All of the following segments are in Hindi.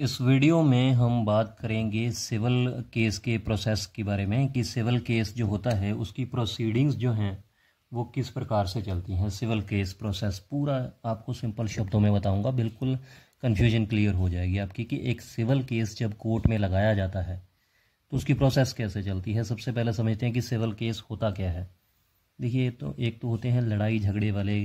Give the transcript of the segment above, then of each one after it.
इस वीडियो में हम बात करेंगे सिविल केस के प्रोसेस के बारे में कि सिविल केस जो होता है उसकी प्रोसीडिंग्स जो हैं वो किस प्रकार से चलती हैं सिविल केस प्रोसेस पूरा आपको सिंपल शब्दों में बताऊंगा बिल्कुल कन्फ्यूजन क्लियर हो जाएगी आपकी कि एक सिविल केस जब कोर्ट में लगाया जाता है तो उसकी प्रोसेस कैसे चलती है सबसे पहले समझते हैं कि सिविल केस होता क्या है देखिए तो एक तो होते हैं लड़ाई झगड़े वाले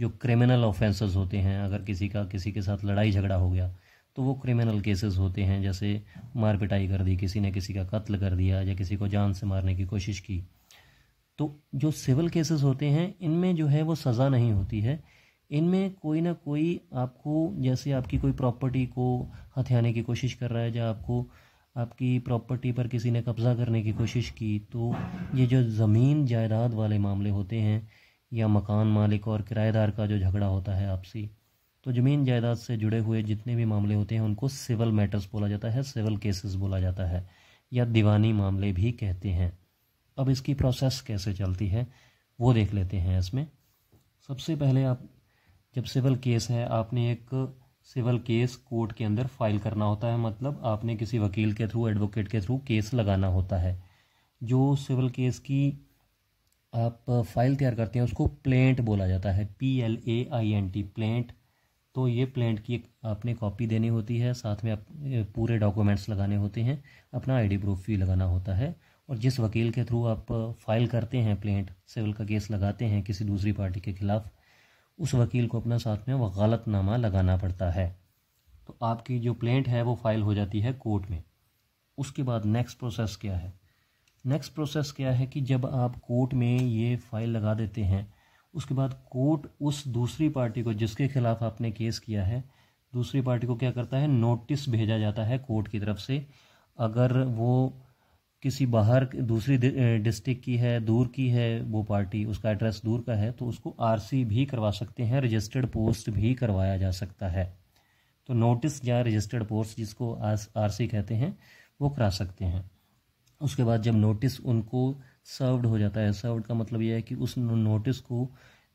जो क्रिमिनल ऑफेंसेस होते हैं अगर किसी का किसी के साथ लड़ाई झगड़ा हो गया तो वो क्रिमिनल केसेस होते हैं जैसे मार पिटाई कर दी किसी ने किसी का कत्ल कर दिया या किसी को जान से मारने की कोशिश की तो जो सिविल केसेस होते हैं इनमें जो है वो सज़ा नहीं होती है इनमें कोई ना कोई आपको जैसे आपकी कोई प्रॉपर्टी को हथियाने की कोशिश कर रहा है या आपको आपकी प्रॉपर्टी पर किसी ने कब्ज़ा करने की कोशिश की तो ये जो ज़मीन जायदाद वाले मामले होते हैं या मकान मालिक और किराएदार का जो झगड़ा होता है आपसी तो ज़मीन जायदाद से जुड़े हुए जितने भी मामले होते हैं उनको सिविल मैटर्स बोला जाता है सिविल केसेस बोला जाता है या दीवानी मामले भी कहते हैं अब इसकी प्रोसेस कैसे चलती है वो देख लेते हैं इसमें सबसे पहले आप जब सिविल केस है आपने एक सिविल केस कोर्ट के अंदर फाइल करना होता है मतलब आपने किसी वकील के थ्रू एडवोकेट के थ्रू केस लगाना होता है जो सिविल केस की आप फाइल तैयार करते हैं उसको प्लेंट बोला जाता है P L A I N T plaint तो ये प्लान की एक आपने कॉपी देनी होती है साथ में आप पूरे डॉक्यूमेंट्स लगाने होते हैं अपना आईडी प्रूफ भी लगाना होता है और जिस वकील के थ्रू आप फाइल करते हैं प्लेंट सिविल का केस लगाते हैं किसी दूसरी पार्टी के खिलाफ उस वकील को अपना साथ में वह गलतनामा लगाना पड़ता है तो आपकी जो प्लेंट है वो फाइल हो जाती है कोर्ट में उसके बाद नेक्स्ट प्रोसेस क्या है नेक्स्ट प्रोसेस क्या है कि जब आप कोर्ट में ये फाइल लगा देते हैं उसके बाद कोर्ट उस दूसरी पार्टी को जिसके खिलाफ आपने केस किया है दूसरी पार्टी को क्या करता है नोटिस भेजा जाता है कोर्ट की तरफ से अगर वो किसी बाहर दूसरी डिस्ट्रिक्ट की है दूर की है वो पार्टी उसका एड्रेस दूर का है तो उसको आरसी भी करवा सकते हैं रजिस्टर्ड पोस्ट भी करवाया जा सकता है तो नोटिस या रजिस्टर्ड पोस्ट जिसको आर कहते हैं वो करा सकते हैं उसके बाद जब नोटिस उनको सर्व्ड हो जाता है सर्वड का मतलब यह है कि उस नोटिस को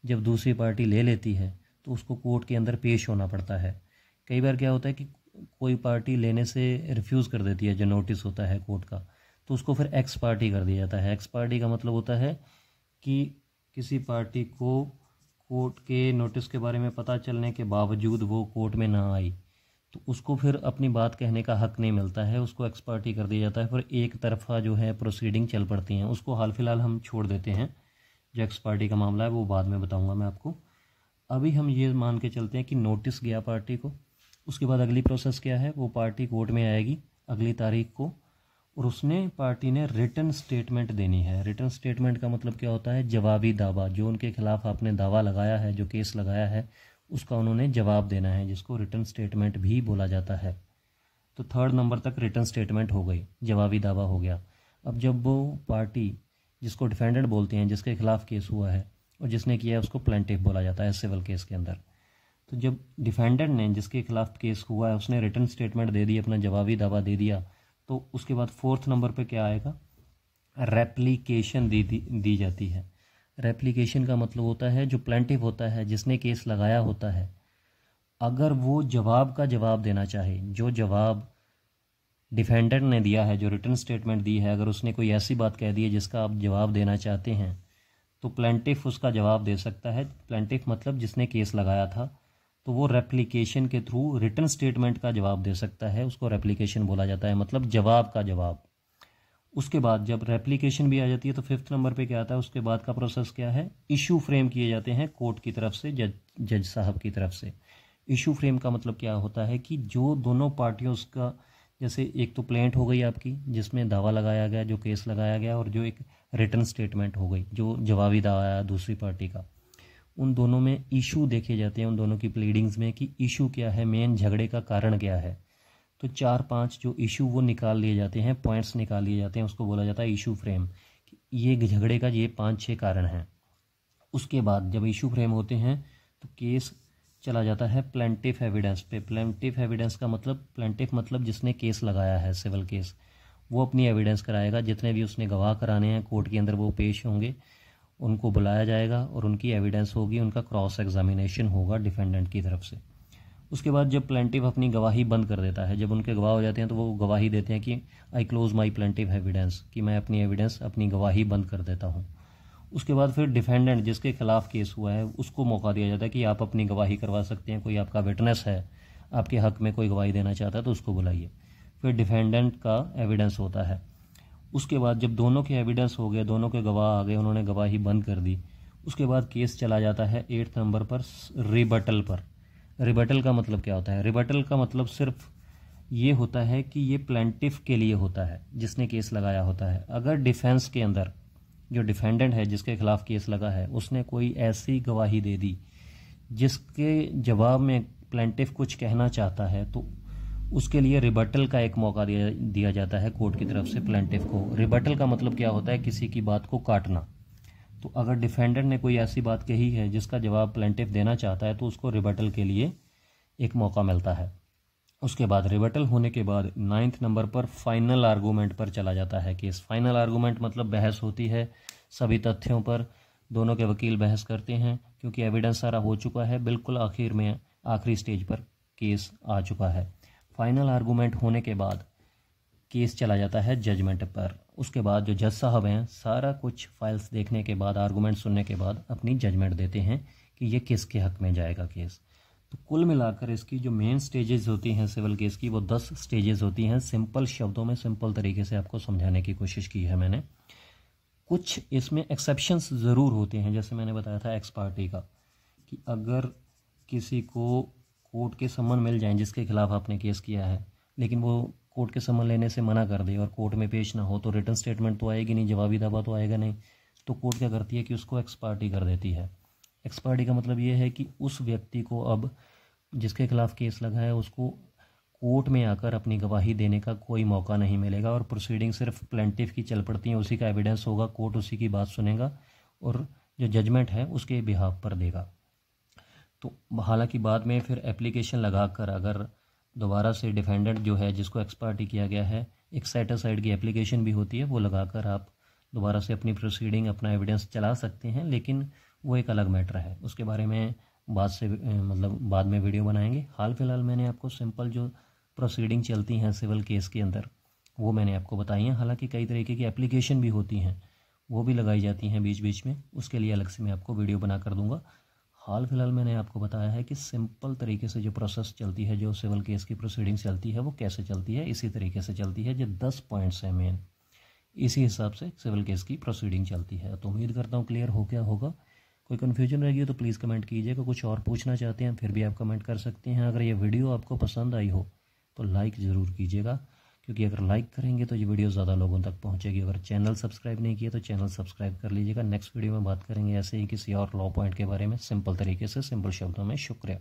जब दूसरी पार्टी ले लेती है तो उसको कोर्ट के अंदर पेश होना पड़ता है कई बार क्या होता है कि कोई पार्टी लेने से रिफ्यूज़ कर देती है जो नोटिस होता है कोर्ट का तो उसको फिर एक्स पार्टी कर दिया जाता है एक्स पार्टी का मतलब होता है कि किसी पार्टी को कोर्ट के नोटिस के बारे में पता चलने के बावजूद वो कोर्ट में ना आई तो उसको फिर अपनी बात कहने का हक नहीं मिलता है उसको एक्सपर्ट ही कर दिया जाता है फिर एक तरफा जो है प्रोसीडिंग चल पड़ती हैं उसको हाल फिलहाल हम छोड़ देते हैं जो एक्सपार्टी का मामला है वो बाद में बताऊँगा मैं आपको अभी हम ये मान के चलते हैं कि नोटिस गया पार्टी को उसके बाद अगली प्रोसेस क्या है वो पार्टी कोर्ट में आएगी अगली तारीख को और उसने पार्टी ने रिटर्न स्टेटमेंट देनी है रिटर्न स्टेटमेंट का मतलब क्या होता है जवाबी दावा जो उनके खिलाफ आपने दावा लगाया है जो केस लगाया है उसका उन्होंने जवाब देना है जिसको रिटर्न स्टेटमेंट भी बोला जाता है तो थर्ड नंबर तक रिटर्न स्टेटमेंट हो गई जवाबी दावा हो गया अब जब वो पार्टी जिसको डिफेंडेंट बोलते हैं जिसके खिलाफ केस हुआ है और जिसने किया है उसको प्लेंटिव बोला जाता है सिविल केस के अंदर तो जब डिफेंडेंट ने जिसके खिलाफ केस हुआ है उसने रिटर्न स्टेटमेंट दे दी अपना जवाबी दावा दे दिया तो उसके बाद फोर्थ नंबर पे क्या आएगा रेप्लीकेशन दी, दी दी जाती है रेप्लिकेशन का मतलब होता है जो प्लेंटिव होता है जिसने केस लगाया होता है अगर वो जवाब का जवाब देना चाहे जो जवाब डिफेंडेंट ने दिया है जो रिटर्न स्टेटमेंट दी है अगर उसने कोई ऐसी बात कह दी है जिसका आप जवाब देना चाहते हैं तो प्लेंटिफ उसका जवाब दे सकता है प्लेंटिव मतलब जिसने केस लगाया था तो वो रेप्लिकेशन के थ्रू रिटर्न स्टेटमेंट का जवाब दे सकता है उसको रेप्लिकेशन बोला जाता है मतलब जवाब का जवाब उसके बाद जब रेप्लीकेशन भी आ जाती है तो फिफ्थ नंबर पे क्या आता है उसके बाद का प्रोसेस क्या है इशू फ्रेम किए जाते हैं कोर्ट की तरफ से जज जज साहब की तरफ से इशू फ्रेम का मतलब क्या होता है कि जो दोनों पार्टियों उसका जैसे एक तो प्लेंट हो गई आपकी जिसमें दावा लगाया गया जो केस लगाया गया और जो एक रिटर्न स्टेटमेंट हो गई जो जवाबी दावा आया दूसरी पार्टी का उन दोनों में इशू देखे जाते हैं उन दोनों की प्लीडिंग्स में कि इशू क्या है मेन झगड़े का कारण क्या है तो चार पांच जो इशू वो निकाल लिए जाते हैं पॉइंट्स निकाल लिए जाते हैं उसको बोला जाता है इशू फ्रेम ये झगड़े का ये पांच छः कारण हैं उसके बाद जब इशू फ्रेम होते हैं तो केस चला जाता है प्लेंटिफ एविडेंस पे प्लेंटिफ एविडेंस का मतलब प्लेंटिफ मतलब जिसने केस लगाया है सिविल केस वो अपनी एविडेंस कराएगा जितने भी उसने गवाह कराने हैं कोर्ट के अंदर वो पेश होंगे उनको बुलाया जाएगा और उनकी एविडेंस होगी उनका क्रॉस एग्जामिनेशन होगा डिफेंडेंट की तरफ से उसके बाद जब प्लेंटिव अपनी गवाही बंद कर देता है जब उनके गवाह हो जाते हैं तो वो गवाही देते हैं कि I close my plaintiff evidence कि मैं अपनी एविडेंस अपनी गवाही बंद कर देता हूँ उसके बाद फिर डिफेंडेंट जिसके खिलाफ केस हुआ है उसको मौका दिया जाता है कि आप अपनी गवाही करवा सकते हैं कोई आपका विटनेस है आपके हक में कोई गवाही देना चाहता है तो उसको बुलाइए फिर डिफेंडेंट का एविडेंस होता है उसके बाद जब दोनों के एविडेंस हो गए दोनों के गवाह आ गए उन्होंने गवाही बंद कर दी उसके बाद केस चला जाता है एट्थ नंबर पर रिबटल पर रिबटल का मतलब क्या होता है रिबटल का मतलब सिर्फ ये होता है कि ये प्लेंटिफ के लिए होता है जिसने केस लगाया होता है अगर डिफेंस के अंदर जो डिफेंडेंट है जिसके खिलाफ केस लगा है उसने कोई ऐसी गवाही दे दी जिसके जवाब में प्लेंटिफ कुछ कहना चाहता है तो उसके लिए रिबर्टल का एक मौका दिया दिया जाता है कोर्ट की तरफ से प्लेंटिफ को रिबर्टल का मतलब क्या होता है किसी की बात को काटना तो अगर डिफेंडेंट ने कोई ऐसी बात कही है जिसका जवाब प्लेंटिफ देना चाहता है तो उसको रिबटल के लिए एक मौका मिलता है उसके बाद रिबटल होने के बाद नाइन्थ नंबर पर फाइनल आर्गूमेंट पर चला जाता है केस फाइनल आर्गूमेंट मतलब बहस होती है सभी तथ्यों पर दोनों के वकील बहस करते हैं क्योंकि एविडेंस सारा हो चुका है बिल्कुल आखिर में आखिरी स्टेज पर केस आ चुका है फाइनल आर्गूमेंट होने के बाद केस चला जाता है जजमेंट पर उसके बाद जो जज साहब हैं सारा कुछ फाइल्स देखने के बाद आर्गूमेंट सुनने के बाद अपनी जजमेंट देते हैं कि ये किसके हक में जाएगा केस तो कुल मिलाकर इसकी जो मेन स्टेजेस होती हैं सिविल केस की वो दस स्टेजेस होती हैं सिंपल शब्दों में सिंपल तरीके से आपको समझाने की कोशिश की है मैंने कुछ इसमें एक्सेप्शंस ज़रूर होते हैं जैसे मैंने बताया था एक्सपार्टी का कि अगर किसी को कोर्ट के समन मिल जाए जिसके खिलाफ आपने केस किया है लेकिन वो कोर्ट के समन लेने से मना कर दे और कोर्ट में पेश ना हो तो रिटर्न स्टेटमेंट तो आएगी नहीं जवाबी दावा तो आएगा नहीं तो कोर्ट क्या करती है कि उसको एक्सपार्टी कर देती है एक्सपार्टी का मतलब ये है कि उस व्यक्ति को अब जिसके खिलाफ केस लगा है उसको कोर्ट में आकर अपनी गवाही देने का कोई मौका नहीं मिलेगा और प्रोसीडिंग सिर्फ प्लेंटिव की चल पड़ती है उसी का एविडेंस होगा कोर्ट उसी की बात सुनेगा और जो जजमेंट है उसके बिहाव पर देगा तो हालांकि बाद में फिर एप्लीकेशन लगा कर अगर दोबारा से डिफेंडेंट जो है जिसको एक्सपार्टी किया गया है एक सेटासाइड की एप्लीकेशन भी होती है वो लगाकर आप दोबारा से अपनी प्रोसीडिंग अपना एविडेंस चला सकते हैं लेकिन वो एक अलग मैटर है उसके बारे में बाद से मतलब बाद में वीडियो बनाएंगे हाल फिलहाल मैंने आपको सिंपल जो प्रोसीडिंग चलती हैं सिविल केस के अंदर वो मैंने आपको बताई हैं हालांकि कई तरीके की एप्लीकेशन भी होती हैं वो भी लगाई जाती हैं बीच बीच में उसके लिए अलग से मैं आपको वीडियो बना कर दूंगा हाल फिलहाल मैंने आपको बताया है कि सिंपल तरीके से जो प्रोसेस चलती है जो सिविल केस की प्रोसीडिंग चलती है वो कैसे चलती है इसी तरीके से चलती है जो दस पॉइंट्स हैं मेन इसी हिसाब से सिविल केस की प्रोसीडिंग चलती है तो उम्मीद करता हूँ क्लियर हो क्या होगा कोई कन्फ्यूजन रहेगी तो प्लीज़ कमेंट कीजिएगा कुछ और पूछना चाहते हैं फिर भी आप कमेंट कर सकते हैं अगर ये वीडियो आपको पसंद आई हो तो लाइक ज़रूर कीजिएगा क्योंकि अगर लाइक करेंगे तो ये वीडियो ज़्यादा लोगों तक पहुँचेगी अगर चैनल सब्सक्राइब नहीं किया तो चैनल सब्सक्राइब कर लीजिएगा नेक्स्ट वीडियो में बात करेंगे ऐसे ही किसी और लॉ पॉइंट के बारे में सिंपल तरीके से सिंपल शब्दों में शुक्रिया